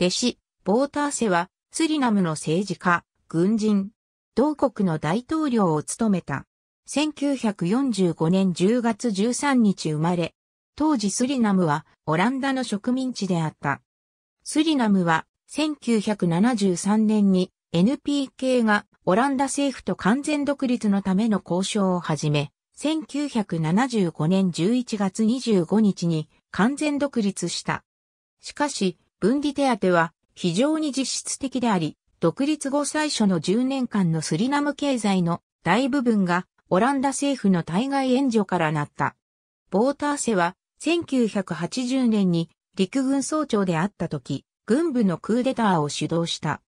弟子、ボーターセは、スリナムの政治家、軍人、同国の大統領を務めた。1945年10月13日生まれ、当時スリナムはオランダの植民地であった。スリナムは1973年に NPK がオランダ政府と完全独立のための交渉を始め、1975年11月25日に完全独立した。しかし、分離手当は非常に実質的であり、独立後最初の10年間のスリナム経済の大部分がオランダ政府の対外援助からなった。ボーターセは1980年に陸軍総長であった時、軍部のクーデターを主導した。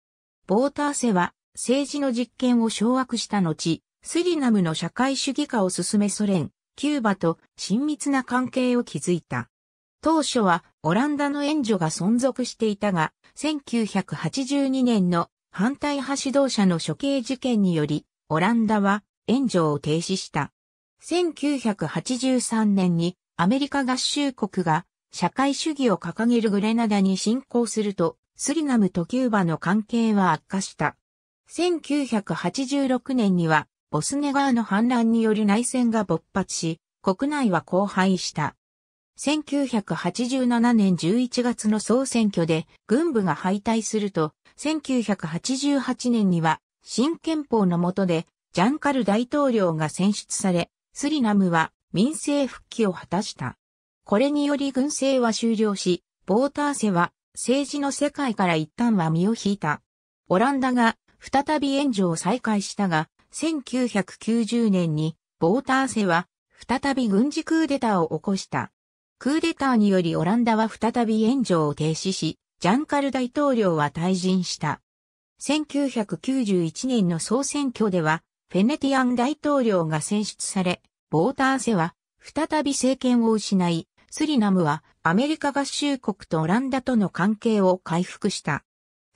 ボーターセは政治の実権を掌握した後、スリナムの社会主義化を進めソ連、キューバと親密な関係を築いた。当初はオランダの援助が存続していたが、1982年の反対派指導者の処刑事件により、オランダは援助を停止した。1983年にアメリカ合衆国が社会主義を掲げるグレナダに侵攻すると、スリナムとキューバの関係は悪化した。1986年にはボスネ川の反乱による内戦が勃発し、国内は荒廃した。1987年11月の総選挙で軍部が敗退すると、1988年には新憲法の下でジャンカル大統領が選出され、スリナムは民政復帰を果たした。これにより軍政は終了し、ボーターセは政治の世界から一旦は身を引いた。オランダが再び援助を再開したが、1990年にボーターセは再び軍事クーデターを起こした。クーデターによりオランダは再び援助を停止し、ジャンカル大統領は退陣した。1991年の総選挙では、フェネティアン大統領が選出され、ボーターセは再び政権を失い、スリナムはアメリカ合衆国とオランダとの関係を回復した。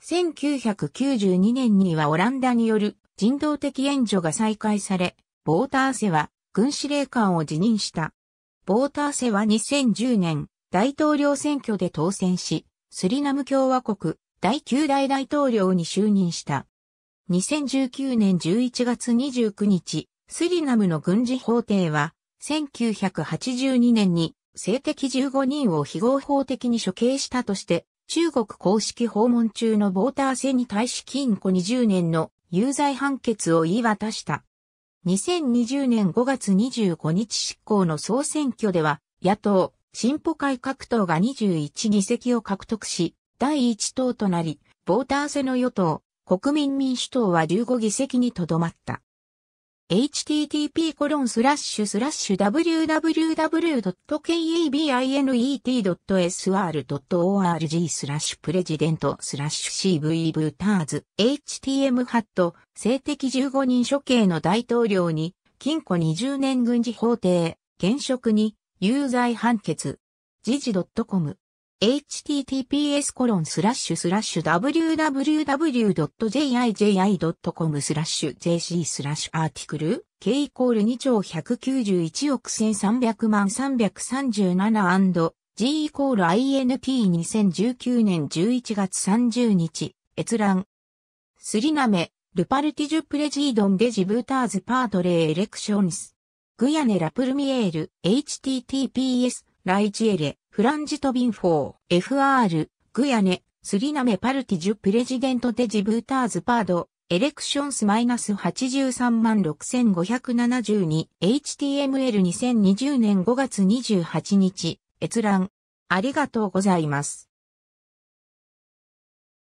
1992年にはオランダによる人道的援助が再開され、ボーターセは軍司令官を辞任した。ボーターセは2010年、大統領選挙で当選し、スリナム共和国第9代大統領に就任した。2019年11月29日、スリナムの軍事法廷は、1982年に性的15人を非合法的に処刑したとして、中国公式訪問中のボーターセに対し禁錮20年の有罪判決を言い渡した。2020年5月25日執行の総選挙では、野党、進歩会各党が21議席を獲得し、第1党となり、ボーター制の与党、国民民主党は15議席にとどまった。http://www.kabinet.sr.org スラッシュプレジデントスラッシュ CV ブーターズ htm ハット性的15人処刑の大統領に禁錮20年軍事法廷現職に有罪判決時事 .com https コロンスラッシュスラッシュ www.jiji.com スラッシュ jc スラッシュアーティクル k 2兆191億1300万337 g int2019 年11月30日閲覧スリナメルパルティジュプレジードンデジブーターズパートレーエレクションスグヤネラプルミエール https ライチエレフランジトビンフォー、FR、グヤネ、スリナメパルティジュプレジデントデジブーターズパード、エレクションスマイナス83 6572HTML 2020年5月28日、閲覧。ありがとうございます。